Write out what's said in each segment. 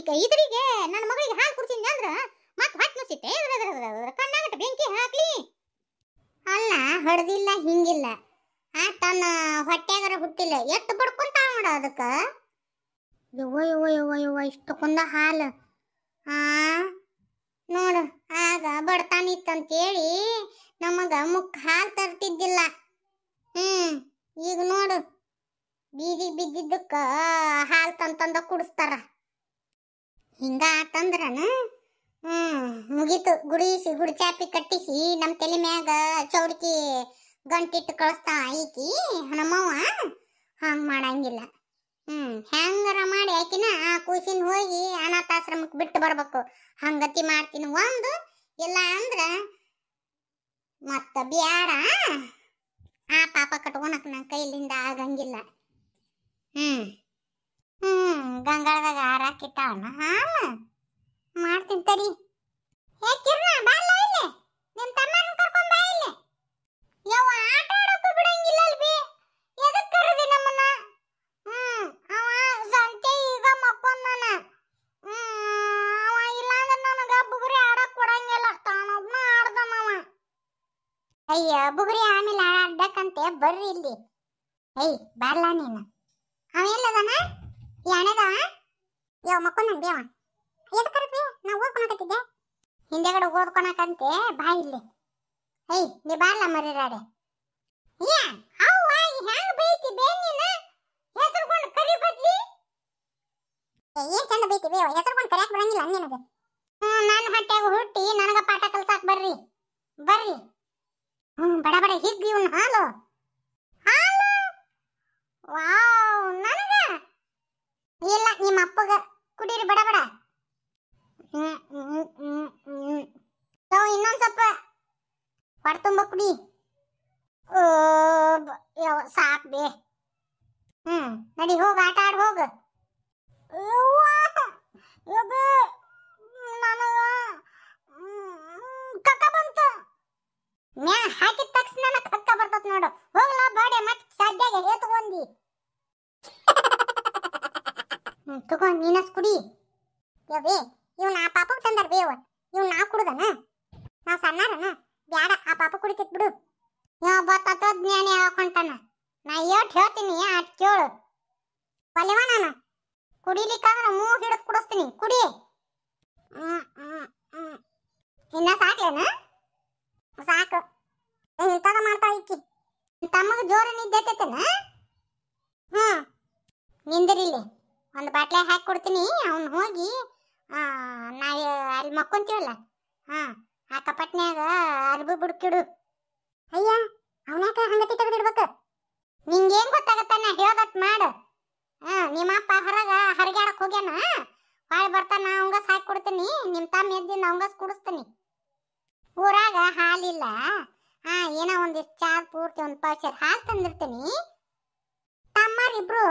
ಚಿಕ್ಕ ಇದ್ರಿಗೆ ನನ್ನ ಮಗಳಿಗೆ ಹಾಲು ಕುಡ್ಸಿದ್ನಿ ಅಂದ್ರೆ ಮತ್ತೆ ಹೊಟ್ಟೆ ನುಸಿತ್ತೆ ಕಣ್ಣಾಗಟ ಬೆಂಕಿ ಹಾಕ್ಲಿ ಅಲ್ಲ ಹಡ್ದಿಲ್ಲ ಹಿಂಗಿಲ್ಲ ಆ ತನ್ನ ಹೊಟ್ಟೆಗಾರ ಹುಟ್ಟಿಲ್ಲ ಎತ್ತು ಬಡ್ಕೊಂತ ಮಾಡ ಅದಕ್ಕೆ ಯವ್ವ ಯವ್ವ ಯವ್ವ ಇಷ್ಟು ಕುಂದ ಹಾಲು ಆ ನೋಡು ಆಗ ಬಡ್ತಾನಿತ್ತಂತೇಳಿ ನಮಗ ಮುಖ ಹಾಲು ತರ್ತಿದ್ದಿಲ್ಲ ಹ್ಮ್ ಈಗ ನೋಡು ಬೀದಿ ಬಿದ್ದಿದ್ದಕ್ಕ ಹಾಲು ತಂತಂದ ಕುಡಿಸ್ತಾರ ಹಿಂಗ ಆತಂದ್ರನ ಹ್ಮ್ ಮುಗೀತು ಗುಡಿಸಿ ಗುಡಿಚಾಪಿ ಕಟ್ಟಿಸಿ ನಮ್ಮ ತಲೆ ಮ್ಯಾಗ ಚೌಡಿಕಿ ಗಂಟಿಟ್ಟು ಕಳಿಸ್ತಾ ಐತಿ ಹಣಮವ್ವ ಹಂಗೆ ಮಾಡಂಗಿಲ್ಲ ಹ್ಮ್ ಹೆಂಗಾರ ಮಾಡಿ ಆಕಿನ ಆ ಕೂಸಿನ ಹೋಗಿ ಅನಾಥಾಶ್ರಮಕ್ಕೆ ಬಿಟ್ಟು ಬರ್ಬೇಕು ಹಂಗತಿ ಮಾಡ್ತೀನಿ ಒಂದು ಇಲ್ಲ ಅಂದ್ರ ಮತ್ತ ಬ್ಯಾಡ ಆ ಪಾಪ ಕಟ್ಕೊಳಕ್ ನನ್ನ ಕೈಲಿಂದ ಆಗಂಗಿಲ್ಲ ಹ್ಮ್ ಹ್ಮ್ ಗಂಗಾಳದಾಗ ಹಾರಾಕಿಟ್ಟಾವನ ಹಾಮ ಮಾಡ್ತೀನಿ ತಡಿ ಹೇ ಕಿರಣ ಬಾ ಅಲ್ಲ ಇಲ್ಲಿ ನಿಮ್ ತಮ್ಮನ ಕರ್ಕೊಂಡ್ ಬಾ ಇಲ್ಲಿ ಯವ್ವ ಆಟ ಆಡೋಕೆ ಬಿಡಂಗಿಲ್ಲ ಅಲ್ವಿ ಕರೆದಿ ನಮ್ಮನ್ನ ಹ್ಮ್ ಅವ ಸಂತೆ ಈಗ ಮಕ್ಕೊಂಡನ ಹ್ಮ್ ಅವ ಇಲ್ಲಾಂದ್ರೆ ನನಗ ಬುಗುರಿ ಆಡಕ್ ಕೊಡಂಗಿಲ್ಲ ತಾನೊಬ್ನ ಆಡ್ದನ ಅಯ್ಯ ಬುಗುರಿ ಆಮೇಲೆ ಆಡ್ಬೇಕಂತೆ ಬರ್ರಿ ಇಲ್ಲಿ ಏಯ್ ಬಾರ್ಲಾ ನೀನು ಅವ ಎಲ್ಲದನ ಯಾಣದ ಯೋ ಮಕ್ಕೊಂಡ್ ನನ್ ಬೇವ ಎದಕ್ ಕರೆದ್ರಿ ನಾ ಓದ್ಕೊಳಕತ್ತಿದ್ದೆ ಹಿಂದೆಗಡೆ ಓದ್ಕೊಳಕಂತೆ ಬಾ ಇಲ್ಲಿ ಏಯ್ ನೀ ಬಾರ್ಲ ಮರಿರಾಡೆ ಯಾ ಅವ್ವ ಹೆಂಗ್ ಬೈತಿ ಬೇ ನೀನ ಹೆಸರುಗೊಂಡು ಕರಿ ಬದ್ಲಿ ಏನ್ ಚಂದ ಬೈತಿ ಬೇವ ಹೆಸರುಗೊಂಡು ಕರಿಯಾಕ ಬರಂಗಿಲ್ಲ ನಿನಗೆ ನನ್ನ ಹೊಟ್ಟೆಗ ಹುಟ್ಟಿ ನನಗ ಪಾಠ ಕಲ್ಸಾಕ್ ಬರ್ರಿ ಬರ್ರಿ ಹ್ಞೂ ಬಡ ಬಡ ಹಿಗ್ಗಿ ಇವ್ನ ಹಾಲು ಹಾಲು ವಾವ್ ನನಗೆ ಇಲ್ಲ ನಿಮ್ಮ ಅಪ್ಪಗ ಕುಡೀರಿ ಬಡ ಬಡ ನಾವು ಇನ್ನೊಂದು ಸ್ವಲ್ಪ ತುಂಬ ಕುಡಿ ಸಾಕ್ ಬೇ ಹ್ಮ್ ನಡಿ ಹೋಗಿ ಆಟ ಆಡಿ ಹೋಗ ಕಕ್ಕ ಬಂತು ಮ್ಯಾ ಹಾಕಿದ ತಕ್ಷಣ ಕಕ್ಕ ಬರ್ತತ್ ನೋಡು ಹೋಗ್ಲಾ ಬಾಡೆ ಮತ್ತೆ ಸಾಧ್ಯ ಎತ್ಕೊಂಡಿ ತಗೋ ನೀನಸ್ ಕುಡಿ ಯವ್ವೇ ಇವ್ ನಾ ಪಾಪಕ್ಕೆ ತಂದಾರ ಬೇವ ಇವ್ ನಾ ಕುಡುದನ ನಾ ಸಣ್ಣರನ ಬ್ಯಾಡ ಆ ಪಾಪ ಕುಡಿತೈತ್ ಬಿಡು ಇವ ಒಬ್ಬ ತತ್ವಜ್ಞಾನಿ ಹಾಕೊಂತಾನ ನಾ ಏಟ್ ಹೇಳ್ತೀನಿ ಅಟ್ ಕೇಳು ಒಲಿವ ನಾನು ಕುಡಿಲಿಕ್ಕಾದ್ರೆ ಮೂಗ್ ಹಿಡಿದು ಕುಡಿಸ್ತೀನಿ ಕುಡಿ ಇನ್ನ ಸಾಕ್ಲೇನ ಸಾಕು ಇಂತಾಗ ಮಾಡ್ತಾ ಇಕ್ಕಿ ತಮ್ಮಗ ಜೋರ ನಿದ್ದೆ ಹ್ಮ್ ನಿಂದಿರಿಲ್ಲಿ ಒಂದು ಬಾಟ್ಲೆ ಹಾಕಿ ಕೊಡ್ತೀನಿ ಅವ್ನು ಹೋಗಿ ನಾವು ಅಲ್ಲಿ ಮಕ್ಕೊಂತೀವಲ್ಲ ಹಾಂ ಆ ಕಪಟ್ನ್ಯಾಗ ಅರ್ಬಿ ಬಿಡ್ಕಿಡು ಅಯ್ಯ ಅವನಾಕ ಹಂಗತಿ ತೆಗೆದಿಡ್ಬೇಕು ನಿಂಗೇನ್ ಗೊತ್ತಾಗತ್ತ ನಾ ಹೇಳ್ದಟ್ ಮಾಡು ಹಾಂ ನಿಮ್ಮಪ್ಪ ಹೊರಗ ಹರಿಗಾಡಕ್ ಹೋಗ್ಯಾನ ಬಾಳ್ ಬರ್ತಾನ ಅವಂಗಸ್ ಹಾಕಿ ಕೊಡ್ತೀನಿ ನಿಮ್ಮ ತಮ್ಮ ಎದ್ದಿನ ಅವಂಗಸ್ ಕುಡಿಸ್ತೀನಿ ಊರಾಗ ಹಾಲಿಲ್ಲ ಹಾ ಏನೋ ಒಂದಿಷ್ಟು ಚಾ ಪೂರ್ತಿ ಒಂದು ಪಾಚರ್ ಹಾಲು ತಂದಿರ್ತೀನಿ ತಮ್ಮರಿಬ್ರು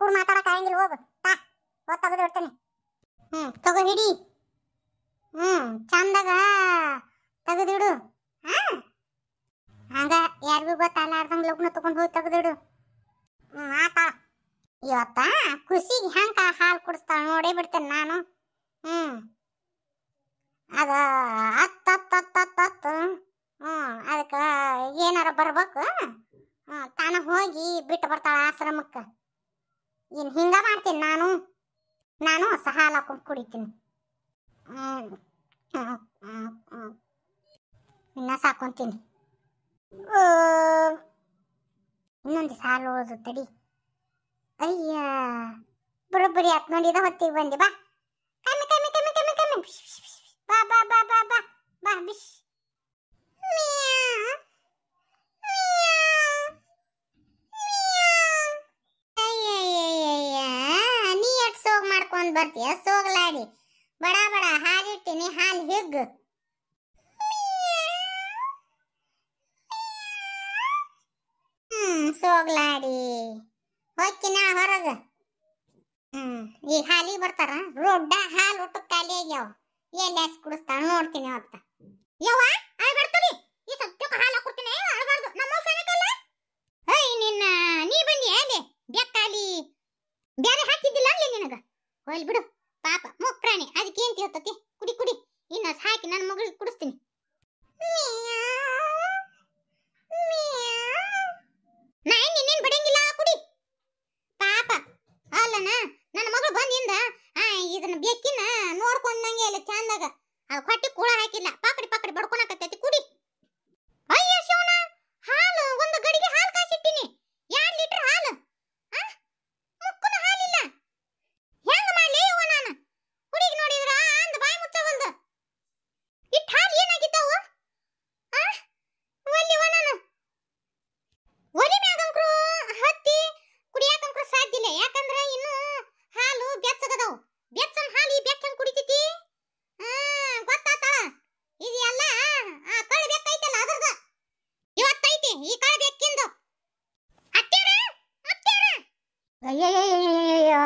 ಕೂರ್ ಮಾತಾಡಕ್ ಆಗಂಗಿಲ್ಲ ಹೋಗು ತಾ ಹೊತ್ತು ತೆಗೆದು ಇಡ್ತೇನೆ ಹ್ಞೂ ತಗೋ ಹಿಡಿ ಹ್ಞೂ ಚಂದಾಗ ತೆಗೆದಿಡು ಹಾಂ ಹಂಗ ಯಾರಿಗೂ ಗೊತ್ತಾಗಲಾರ್ದಂಗೆ ಲಗ್ನ ತಗೊಂಡು ಹೋಗಿ ತೆಗೆದಿಡು ಹ್ಞೂ ಆತಾ ಇವತ್ತ ಖುಷಿಗೆ ಹೆಂಗೆ ಹಾಲು ಕುಡಿಸ್ತಾಳೆ ನೋಡೇ ಬಿಡ್ತೇನೆ ನಾನು ಹ್ಞೂ ಅದ ಹತ್ತತ್ತತ್ತತ್ತತ್ತು ಹ್ಞೂ ಅದಕ್ಕೆ ಏನಾರ ಬರ್ಬೇಕು ತಾನ ಹೋಗಿ ಬಿಟ್ಟು ಬರ್ತಾಳೆ ಆಶ್ರಮಕ್ಕೆ ಏನು ಹಿಂಗ ಮಾಡ್ತೀನಿ ನಾನು ನಾನು ಸಹಾಲ ಹಾಕೊಂಡು ಕುಡಿತೀನಿ ಇನ್ನ ಸಾಕೊಂತೀನಿ ಇನ್ನೊಂದು ಸಾಲು ಉಳಿದು ತಡಿ ಅಯ್ಯ ಬರೋಬ್ಬರಿ ಆತ್ ನೋಡಿದ ಹೊತ್ತಿಗೆ ಬಂದಿ ಬಾ ಕಮ್ಮಿ ಕಮ್ಮಿ ಕಮ್ಮಿ ಕಮ್ಮಿ ಕಮ್ಮಿ ಬಾ ಬಾ ಬಾ ಬಾ ಬಾ ಬಾ ಬಿಶ್ ಕರ್ಕೊಂಡ್ ಬರ್ತೀಯ ಸೋಗ್ಲಾಡಿ ಬಡ ಬಡ ಹಾಲಿಟ್ಟಿನಿ ಹಾಲು ಹಿಗ್ಗು ಹ್ಮ್ ಸೋಗ್ಲಾಡಿ ಹೊಕ್ಕಿನ ಹೊರಗ ಹ್ಮ್ ಈಗ ಹಾಲಿಗೆ ಬರ್ತಾರ ರೊಡ್ಡ ಹಾಲು ಒಟ್ಟು ಖಾಲಿ ಆಗ್ಯಾವ ಎಲ್ಲಿ ಹಾಕಿ ಕುಡಿಸ್ತಾಳ ನೋಡ್ತೀನಿ ಅವತ್ತ ಯವ್ವ ಬಿಡು ಪಾಪ ಮೂಕ್ ಪ್ರಾಣಿ ಅದಕ್ಕೇನ್ ತಿಳ್ತತಿ ಕುಡಿ ಕುಡಿ ಇನ್ನ ಸಾಕಿ ನನ್ನ ಮಗಳಿಗೆ ಕುಡು ಅಯ್ಯಯ್ಯಯ್ಯಯ್ಯಯ್ಯೋ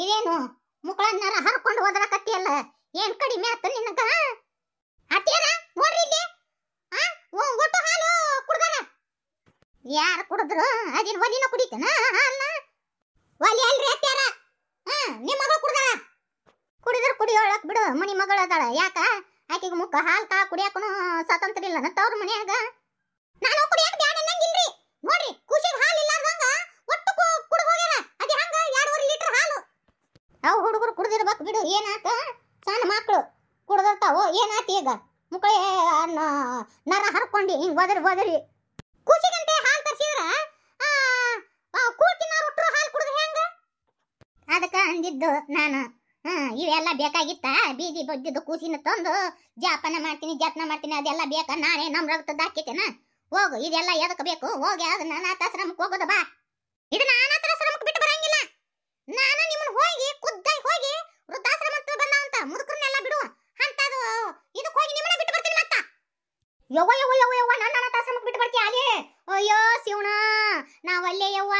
ಇದೇನು ಮುಕ್ಕಳನ್ನಾರ ಹರ್ಕೊಂಡು ಹೋದ್ರ ಕತ್ತಿಯಲ್ಲ ಏನ್ ಕಡಿಮೆ ಆತ ನಿನಗ ಅತ್ತಿಯರ ನೋಡ್ರಿ ಇಲ್ಲಿ ಆ ಒಟ್ಟು ಹಾಲು ಕುಡ್ದಾರ ಯಾರು ಕುಡಿದ್ರು ಅದಿನ ಒಲಿನ ಕುಡಿತನ ಅಲ್ಲ ಒಲಿ ಅಲ್ರಿ ಅತ್ತಿಯರ ಹಾ ನಿಮ್ಮ ಮಗಳು ಕುಡ್ದಾರ ಕುಡಿದ್ರು ಕುಡಿಯೋಳಕ್ ಬಿಡು ಮನಿ ಮಗಳು ಅದಾಳ ಯಾಕ ಆಕೆಗೆ ಮುಖ ಹಾಲು ಕಾ ಕುಡಿಯಾಕನು ಸ್ವಾತಂತ್ರ್ಯ ಇಲ್ಲ ತವ್ರ ಮನ್ಯಾಗ ನಾನು ಕುಡಿಯಾಕ ಬ್ಯಾಡ ಅನ್ನಂಗಿಲ್ರಿ ನೋಡ್ರಿ ಇರ್ಬೇಕು ಬಿಡು ಏನಾತ ಸಣ್ಣ ಮಕ್ಕಳು ಕುಡ್ದಿರ್ತಾವು ಏನಾತಿ ಈಗ ಮುಕ್ಕಳಿ ನರ ಹರ್ಕೊಂಡು ಹಿಂಗೆ ಒದರಿ ಒದರಿ ಖುಷಿಗಂತೆ ಹಾಲು ತರಿಸಿದ್ರ ಕೂತಿನ ರೊಟ್ಟರು ಹಾಲು ಕುಡಿದ್ರೆ ಹೆಂಗ ಅದಕ್ಕೆ ಅಂದಿದ್ದು ನಾನು ಇವೆಲ್ಲ ಬೇಕಾಗಿತ್ತ ಬೀದಿ ಬದ್ದಿದ್ದು ಕೂಸಿನ ತಂದು ಜಾಪನ ಮಾಡ್ತೀನಿ ಜತ್ನ ಮಾಡ್ತೀನಿ ಅದೆಲ್ಲ ಬೇಕಾ ನಾನೇ ನಮ್ಮ ರಕ್ತದ ಹಾಕಿತೇನ ಹೋಗು ಇದೆಲ್ಲ ಎದಕ್ಕೆ ಬೇಕು ಹೋಗಿ ಅದನ್ನ ಅನಾಥಾಶ್ರಮಕ್ಕೆ ಹೋಗೋದು ಬಾ ಇದನ್ನ ಅನಾಥಾಶ್ರಮಕ್ಕೆ ಬಿಟ್ಟು ಬರಂಗಿಲ್ಲ ನಾನು ನಿಮ್ಮನ್ನ ಹೋಗಿ ಖುದ್ದಾಗಿ ಹೋಗಿ ವೃದ್ಧಾಶ್ರಮ ಅಂತ ಬಂದ ಮುದುಕರನ್ನೆಲ್ಲ ಬಿಡು ಅಂತ ಅದು ಇದಕ್ಕೆ ಹೋಗಿ ನಿಮ್ಮನ್ನ ಬಿಟ್ಟು ಬರ್ತೀನಿ ಮತ್ತ ಯವ್ವ ಯವ್ವ ಯವ್ವ ಯವ್ವ ನನ್ನ ಅನಾಥ ಆಶ್ರಮಕ್ಕೆ ಬಿಟ್ಟು ಬರ್ತೀಯ ಅಯ್ಯೋ ಶಿವಣ ನಾವಲ್ಲೇ ಯವ್ವ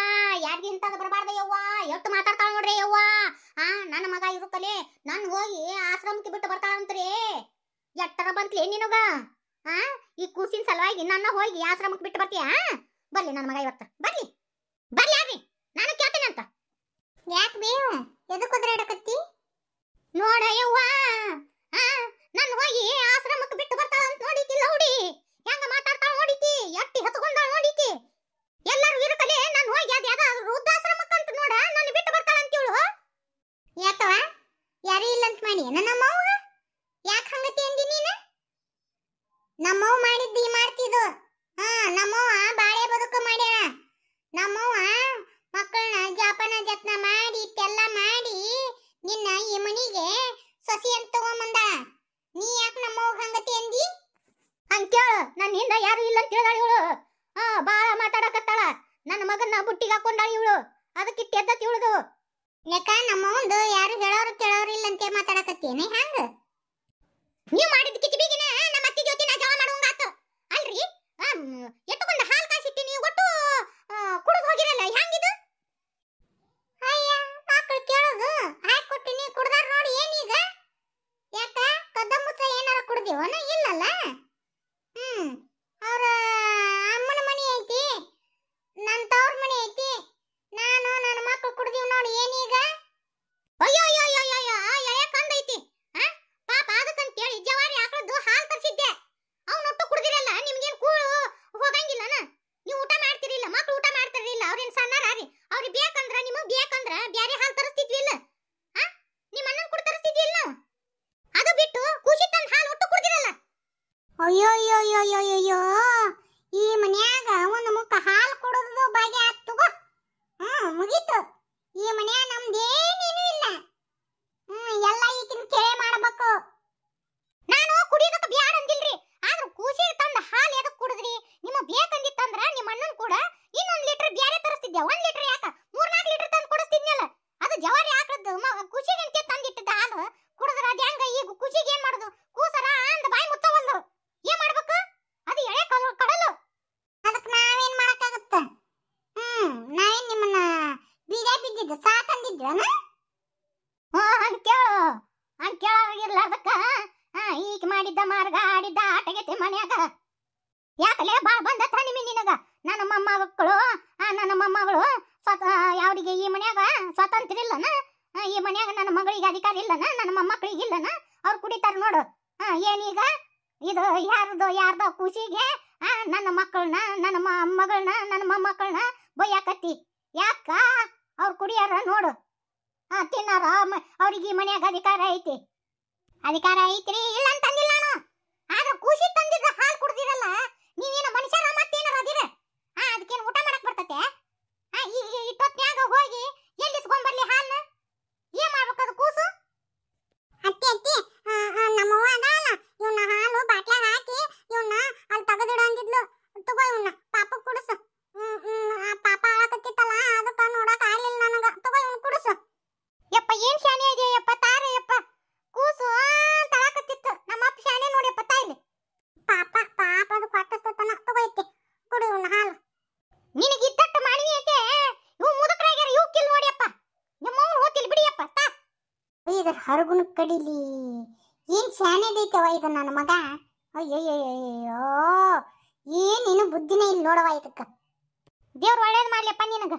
ಯಾರಿಗೆ ಇಂಥದ್ದು ಬರಬಾರ್ದ ಯವ್ವ ಎಷ್ಟು ಮಾತಾಡ್ತಾಳೆ ನೋಡ್ರಿ ಯವ್ವ ಆ ನನ್ನ ಮಗ ಇರುತ್ತಲೇ ನಾನು ಹೋಗಿ ಆಶ್ರಮಕ್ಕೆ ಬಿಟ್ಟು ಬರ್ತಾಳಂತ್ರಿ ಎಟ್ಟರ ಬಂತ್ಲಿ ನಿನಗ ಆ ಈ ಕೂಸಿನ ಸಲುವಾಗಿ ನನ್ನ ಹೋಗಿ ಆಶ್ರಮಕ್ಕೆ ಬಿಟ್ಟು ಬರ್ತೀಯಾ ಬರ್ಲಿ ನನ್ನ ಮಗ ಇವತ್ತು ಬರ್ಲಿ ಬರ್ಲಿ ಆಗ್ರಿ ನಾನು ಕೇಳ್ತೀನಿ ಅಂತ ಯಾಕೆ ಬೇವು ಎದಕ್ಕೆ ಕುದುರೆ ನೋಡಯ್ಯವ್ವ ಆ ನನ್ ಹೋಗಿ ಆಶ್ರಮಕ್ಕೆ ಬಿಟ್ಟು ಬರ್ತಾಳ ಅಂತ ನೋಡಿತಿ ಲೌಡಿ ಹೆಂಗ ಮಾತಾಡ್ತಾಳ ನೋಡಿತಿ ಎಟ್ಟಿ ಹತ್ಕೊಂಡ ನನ್ನ ಹಿಂದೆ ಯಾರು ಇಲ್ಲ ಅಂತ ಹೇಳ್ದಾಳ ಇವಳು ಹಾ ಬಾಳ ಮಾತಾಡಕತ್ತಾಳ ನನ್ನ ಮಗನ ಬುಟ್ಟಿಗೆ ಹಾಕೊಂಡಾಳ ಇವಳು ಅದಕ್ಕೆ ತೆದ್ದತ್ ಇವಳದು ಯಾಕ ನಮ್ಮ ಯಾರು ಹೇಳೋರು ಕೇಳೋರು ಇಲ್ಲ ಅಂತ ಮಾತಾಡಕತ್ತೇನೆ ಹ್ಯಾಂಗ ನೀವು ಮಾಡಿದ ಕಿಚ್ಬಿಗಿನ ನಮ್ಮ ಅತ್ತಿ ಜೊತೆ ನಾ ಜಗಳ ಮಾಡುವಂಗಾತು ಅಲ್ರಿ ಎಟ್ಟುಕೊಂಡ ಹಾಲು ಕಾಸಿಟ್ಟಿ ನೀವು ಒಟ್ಟು ಕುಡಿದು ಹೋಗಿರಲ್ಲ ಹ್ಯಾಂಗಿದು ಅಯ್ಯ ಮಕ್ಕಳು ಕೇಳೋದು ಹಾಕಿ ಕೊಟ್ಟಿನಿ ಕುಡ್ದಾರ ನೋಡಿ ಏನೀಗ ಯಾಕ ಕದ್ದ ಮುತ್ತ ಏನಾರ ಕುಡ್ದಿವನ ಇಲ್ಲಲ್ಲ ಮಾಡಿದ್ದ ಮಾರ್ಗ ಆಡಿದ್ದ ಆಟಗೈತಿ ಮನ್ಯಾಗ ಯಾಕಲೆ ಬಾಳ್ ಬಂದ ತನಿಮಿ ನಿನಗ ನನ್ನ ಮೊಮ್ಮಗಳು ನನ್ನ ಮೊಮ್ಮಗಳು ಸ್ವತ ಯಾವ್ರಿಗೆ ಈ ಮನ್ಯಾಗ ಸ್ವತಂತ್ರ ಇಲ್ಲನ ಈ ಮನ್ಯಾಗ ನನ್ನ ಮಗಳಿಗೆ ಅಧಿಕಾರ ಇಲ್ಲನ ನನ್ನ ಮೊಮ್ಮಕ್ಕಳಿಗೆ ಇಲ್ಲನ ಅವ್ರು ಕುಡಿತಾರ ನೋಡು ಏನೀಗ ಇದು ಯಾರ್ದು ಯಾರ್ದೋ ಖುಷಿಗೆ ನನ್ನ ಮಕ್ಕಳನ್ನ ನನ್ನ ಮಗಳನ್ನ ನನ್ನ ಮೊಮ್ಮಕ್ಕಳನ್ನ ಬೊಯ್ಯಾಕತ್ತಿ ಯಾಕ ಅವ್ರು ಕುಡಿಯಾರ ನೋಡು ತಿನ್ನಾರ ಅವ್ರಿಗೆ ಈ ಮನ್ಯಾಗ ಅಧಿಕಾರ ಐತಿ ಅಧಿಕಾರ ಐತ್ರಿ ಇಲ್ಲ ಕೂಸಿ ತಂದಿದ್ದ ಹಾಲು ಕುಡ್ದಿರಲ್ಲ ನೀವೇನ ಮನುಷ್ಯರ ಮತ್ತೇನಾರ ಅದಿರ ಹಾ ಅದಕ್ಕೇನು ಊಟ ಮಾಡಕ್ ಬರ್ತತೆ ಹಾ ಈಗ ಇಟ್ಟೊತ್ನ್ಯಾಗ ಹೋಗಿ ಅಯ್ಯಯ್ಯೋ ಏನೇನು ಬುದ್ಧಿನೇ ಇಲ್ಲಿ ನೋಡವ ಇದಕ್ಕೆ ದೇವ್ರು ಒಳ್ಳೇದು ಮಾಡ್ಲಿಪ್ಪಾ ನಿನಗೆ